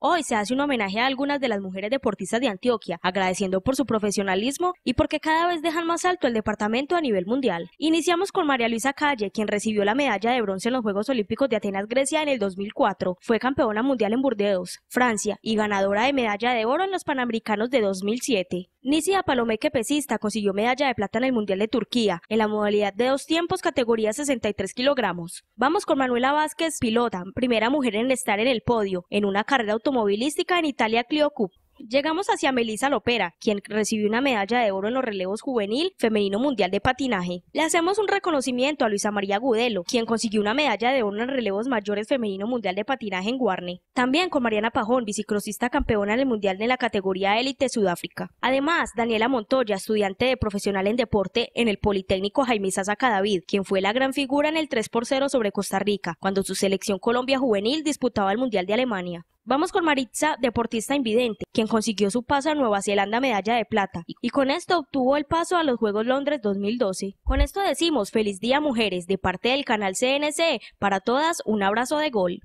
Hoy se hace un homenaje a algunas de las mujeres deportistas de Antioquia, agradeciendo por su profesionalismo y porque cada vez dejan más alto el departamento a nivel mundial. Iniciamos con María Luisa Calle, quien recibió la medalla de bronce en los Juegos Olímpicos de Atenas, Grecia en el 2004. Fue campeona mundial en Burdeos, Francia, y ganadora de medalla de oro en los Panamericanos de 2007. Nisia Palomeque Pesista consiguió medalla de plata en el Mundial de Turquía, en la modalidad de dos tiempos, categoría 63 kilogramos. Vamos con Manuela Vázquez, pilota, primera mujer en estar en el podio, en una carrera autónoma automovilística en Italia Clio Cup. Llegamos hacia Melissa Lopera, quien recibió una medalla de oro en los relevos juvenil femenino mundial de patinaje. Le hacemos un reconocimiento a Luisa María Gudelo, quien consiguió una medalla de oro en relevos mayores femenino mundial de patinaje en Guarne. También con Mariana Pajón, bicicrossista campeona en el mundial de la categoría élite Sudáfrica. Además, Daniela Montoya, estudiante de profesional en deporte en el Politécnico Jaime Sasaca David, quien fue la gran figura en el 3 por 0 sobre Costa Rica, cuando su selección Colombia juvenil disputaba el mundial de Alemania. Vamos con Maritza, deportista invidente, quien consiguió su paso a Nueva Zelanda medalla de plata y con esto obtuvo el paso a los Juegos Londres 2012. Con esto decimos feliz día mujeres de parte del canal CNC, para todas un abrazo de gol.